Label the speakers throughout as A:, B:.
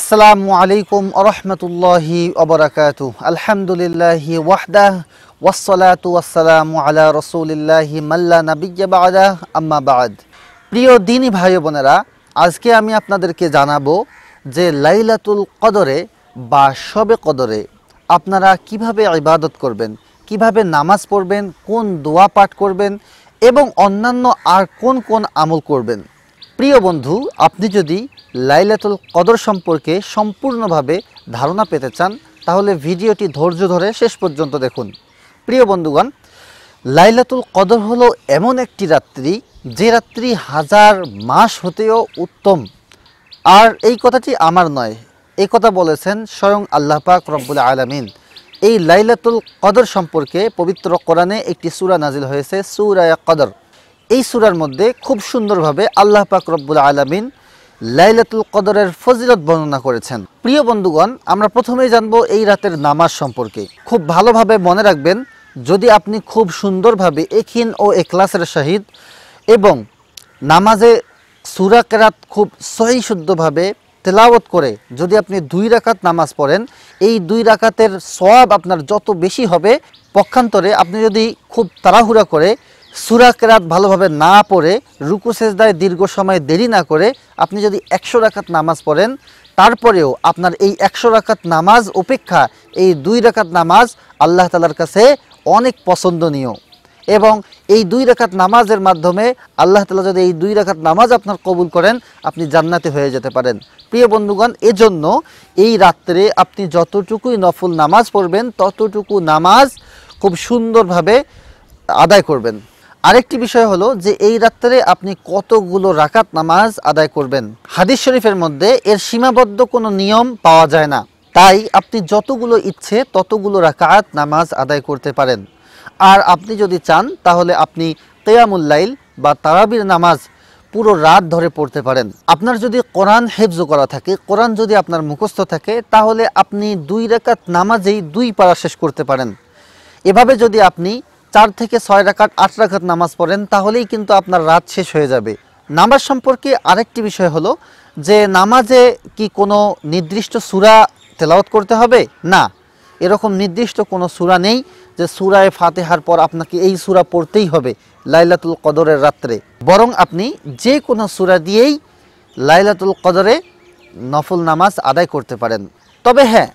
A: আসসালামু আলাইকুম আরহামতুল্লাহি অবরাকাত আলহামদুলিল্লাহি ওয়াহদাহ ওয়াসলাতু আসসালামু আলা রসুলিল্লাহি মাল্লা নাবিজ্ঞাবাদা আম্মা বাদ প্রিয় দিনী ভাই বোনেরা আজকে আমি আপনাদেরকে জানাবো যে লাইলাতুল কদরে বা সবে কদরে আপনারা কিভাবে ইবাদত করবেন কিভাবে নামাজ পড়বেন কোন দোয়া পাঠ করবেন এবং অন্যান্য আর কোন কোন আমল করবেন প্রিয় বন্ধু আপনি যদি লাইলাতুল কদর সম্পর্কে সম্পূর্ণভাবে ধারণা পেতে চান তাহলে ভিডিওটি ধৈর্য ধরে শেষ পর্যন্ত দেখুন প্রিয় বন্ধুগণ লাইলাতুল কদর হলো এমন একটি রাত্রি যে রাত্রি হাজার মাস হতেও উত্তম আর এই কথাটি আমার নয় এই কথা বলেছেন স্বয়ং আল্লাহ পাক রব্বুল আলমিন এই লাইলাতুল কদর সম্পর্কে পবিত্র কোরআনে একটি সুরা নাজিল হয়েছে সুরায় কদর এই সুরার মধ্যে খুব সুন্দরভাবে আল্লাহ পাক রব্বুল আলমিন লাইলাতুল কদরের ফজিলত বর্ণনা করেছেন প্রিয় বন্ধুগণ আমরা প্রথমেই জানব এই রাতের নামাজ সম্পর্কে খুব ভালোভাবে মনে রাখবেন যদি আপনি খুব সুন্দরভাবে এখিন ও এক্লাসের শাহিদ এবং নামাজে সুরাকেরাত খুব সহি শুদ্ধভাবে তেলাওয়াত করে যদি আপনি দুই রাকাত নামাজ পড়েন এই দুই রাকাতের সব আপনার যত বেশি হবে পক্ষান্তরে আপনি যদি খুব তাড়াহুড়া করে সুরাকেরাত ভালোভাবে না পড়ে রুকু সেজদায় দীর্ঘ সময় দেরি না করে আপনি যদি একশো রাখাত নামাজ পড়েন তারপরেও আপনার এই একশো রাখাত নামাজ অপেক্ষা এই দুই রাকাত নামাজ আল্লাহ তালার কাছে অনেক পছন্দনীয় এবং এই দুই রাখাত নামাজের মাধ্যমে আল্লাহ তালা যদি এই দুই রাখাত নামাজ আপনার কবুল করেন আপনি জান্নাতে হয়ে যেতে পারেন প্রিয় বন্ধুগণ এজন্য এই রাত্রে আপনি যতটুকুই নফল নামাজ পড়বেন ততটুকু নামাজ খুব সুন্দরভাবে আদায় করবেন আরেকটি বিষয় হলো যে এই রাত্রে আপনি কতগুলো রাকাত নামাজ আদায় করবেন হাদিস শরীফের মধ্যে এর সীমাবদ্ধ কোনো নিয়ম পাওয়া যায় না তাই আপনি যতগুলো ইচ্ছে ততগুলো রাকাত নামাজ আদায় করতে পারেন আর আপনি যদি চান তাহলে আপনি তেয়ামুল্লাইল বা তারাবির নামাজ পুরো রাত ধরে পড়তে পারেন আপনার যদি কোরআন হেফজ করা থাকে কোরআন যদি আপনার মুখস্থ থাকে তাহলে আপনি দুই রাকাত নামাজেই দুই পারা শেষ করতে পারেন এভাবে যদি আপনি চার থেকে ছয় রাখাত আট রাখাত নামাজ পড়েন তাহলেই কিন্তু আপনার রাত শেষ হয়ে যাবে নামাজ সম্পর্কে আরেকটি বিষয় হলো যে নামাজে কি কোনো নির্দিষ্ট সুরা তেলাওত করতে হবে না এরকম নির্দিষ্ট কোনো সুরা নেই যে সুরায় ফাতেহার পর আপনাকে এই সুরা পড়তেই হবে লাইলাতুল কদরের রাত্রে বরং আপনি যে কোনো সুরা দিয়েই লাইলাতুল কদরে নফল নামাজ আদায় করতে পারেন তবে হ্যাঁ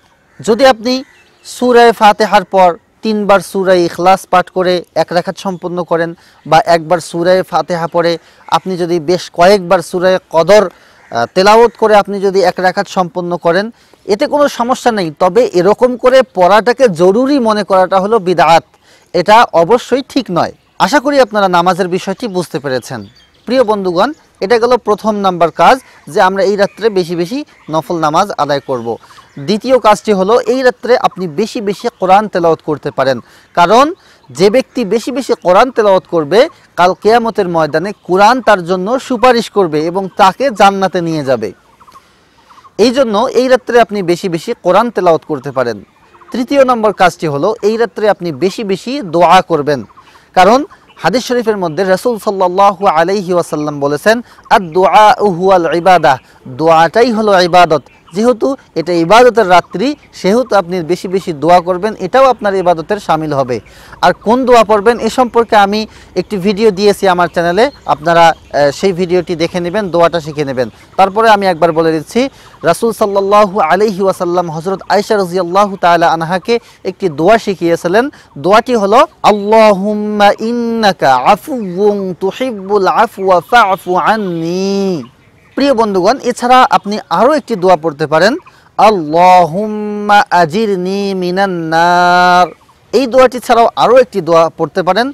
A: যদি আপনি সুরায় ফাতেহার পর তিনবার সুরাই ইখলাস পাঠ করে এক রেখাত সম্পন্ন করেন বা একবার সুরায় ফাতেহা পড়ে আপনি যদি বেশ কয়েকবার সুরায় কদর তেলাওত করে আপনি যদি এক রেখাত সম্পন্ন করেন এতে কোনো সমস্যা নেই তবে এরকম করে পড়াটাকে জরুরি মনে করাটা হলো বিদাত এটা অবশ্যই ঠিক নয় আশা করি আপনারা নামাজের বিষয়টি বুঝতে পেরেছেন প্রিয় বন্ধুগণ এটা গেল প্রথম নাম্বার কাজ যে আমরা এই রাত্রে বেশি বেশি নফল নামাজ আদায় করব। দ্বিতীয় কাজটি হলো এই রাত্রে আপনি বেশি বেশি কোরআন তেলাওত করতে পারেন কারণ যে ব্যক্তি বেশি বেশি কোরআন তেলাওয়াত করবে কাল কেয়ামতের ময়দানে কোরআন তার জন্য সুপারিশ করবে এবং তাকে জান্নাতে নিয়ে যাবে এই জন্য এই রাত্রে আপনি বেশি বেশি কোরআন তেলাওত করতে পারেন তৃতীয় নম্বর কাজটি হলো এই রাত্রে আপনি বেশি বেশি দোয়া করবেন কারণ হাদিস শরীফের মধ্যে রসুল সাল্লাহু আলাইহি ওয়াসাল্লাম বলেছেন আর দোয়া উহুয়াল ইবাদা দোয়াটাই হলো ইবাদত যেহেতু এটা ইবাদতের রাত্রি সেহেতু আপনি বেশি বেশি দোয়া করবেন এটাও আপনার ইবাদতের সামিল হবে আর কোন দোয়া পড়বেন এ সম্পর্কে আমি একটি ভিডিও দিয়েছি আমার চ্যানেলে আপনারা সেই ভিডিওটি দেখে নেবেন দোয়াটা শিখে নেবেন তারপরে আমি একবার বলে দিচ্ছি রাসুল সাল্লাহ আলহি ওয়াসাল্লাম হজরত আয়সা রাজিয়াল্লাহু তাল আনহাকে একটি দোয়া শিখিয়েছিলেন দোয়াটি হলো আল্লাহ ইন্নাকা আফুউং তুহিব্বুল আফওয়া প্রিয় বন্ধুগণ এছাড়া আপনি আরও একটি দোয়া পড়তে পারেন আল্লাহুম্মা আজির নি মিনান্নার এই দোয়াটি ছাড়াও আরও একটি দোয়া পড়তে পারেন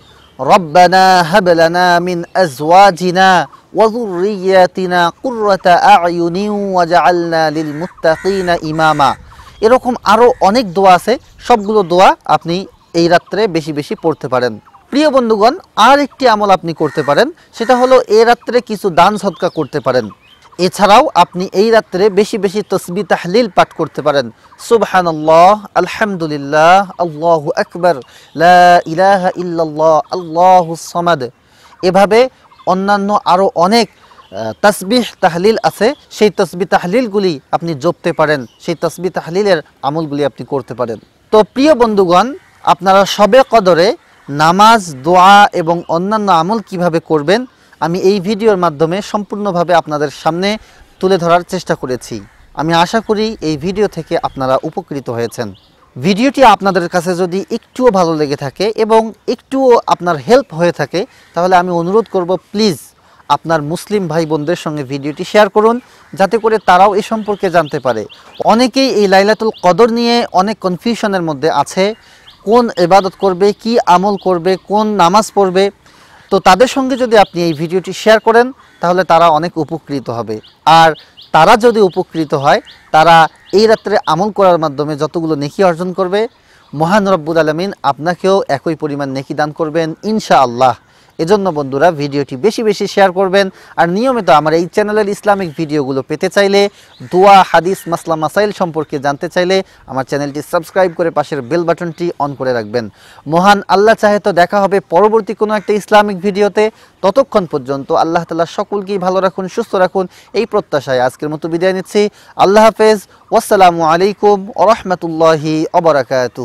A: রব্বানা হাবলানা মিন আজওয়াজিনা ওয়াজুরিয়াতিনা কুররাতা আয়ুনি ওয়াজআলনা লিল মুত্তাকিনা ইমামা এরকম আরও অনেক দোয়া আছে সবগুলো দোয়া আপনি এই রাত্রে বেশি বেশি পড়তে পারেন প্রিয় বন্ধুগণ আর একটি আমল আপনি করতে পারেন সেটা হলো এ রাত্রে কিছু দান সৎকা করতে পারেন এছাড়াও আপনি এই রাত্রে বেশি বেশি তসবি তাহলিল পাঠ করতে পারেন সুবহান আল্লাহ আলহামদুলিল্লাহ আল্লাহ আকবর ইলাহ আল্লাহ সমাদ এভাবে অন্যান্য আরও অনেক তসবিহ তাহলিল আছে সেই তসবি তাহলিলগুলি আপনি জপতে পারেন সেই তসবি তাহলিলের আমলগুলি আপনি করতে পারেন তো প্রিয় বন্ধুগণ আপনারা সবে কদরে নামাজ দোয়া এবং অন্যান্য আমল কিভাবে করবেন আমি এই ভিডিওর মাধ্যমে সম্পূর্ণভাবে আপনাদের সামনে তুলে ধরার চেষ্টা করেছি আমি আশা করি এই ভিডিও থেকে আপনারা উপকৃত হয়েছেন ভিডিওটি আপনাদের কাছে যদি একটুও ভালো লেগে থাকে এবং একটুও আপনার হেল্প হয়ে থাকে তাহলে আমি অনুরোধ করব প্লিজ আপনার মুসলিম ভাই বোনদের সঙ্গে ভিডিওটি শেয়ার করুন যাতে করে তারাও এ সম্পর্কে জানতে পারে অনেকেই এই লাইলাতুল কদর নিয়ে অনেক কনফিউশনের মধ্যে আছে কোন এবাদত করবে কি আমল করবে কোন নামাজ পড়বে তো তাদের সঙ্গে যদি আপনি এই ভিডিওটি শেয়ার করেন তাহলে তারা অনেক উপকৃত হবে আর তারা যদি উপকৃত হয় তারা এই রাত্রে আমল করার মাধ্যমে যতগুলো নেকি অর্জন করবে মহান রব্বুল আলমিন আপনাকেও একই পরিমাণ নেকি দান করবেন ইনশা আল্লাহ এজন্য বন্ধুরা ভিডিওটি বেশি বেশি শেয়ার করবেন আর নিয়মিত আমার এই চ্যানেলের ইসলামিক ভিডিওগুলো পেতে চাইলে দোয়া হাদিস মাসলা মাসাইল সম্পর্কে জানতে চাইলে আমার চ্যানেলটি সাবস্ক্রাইব করে পাশের বেল বাটনটি অন করে রাখবেন মহান আল্লাহ চাহে তো দেখা হবে পরবর্তী কোনো একটা ইসলামিক ভিডিওতে ততক্ষণ পর্যন্ত আল্লাহ তালা সকলকেই ভালো রাখুন সুস্থ রাখুন এই প্রত্যাশায় আজকের মতো বিদায় নিচ্ছি আল্লাহ হাফেজ ওয়াসালামু আলাইকুম ওরহমতুল্লাহি অবরাকাতু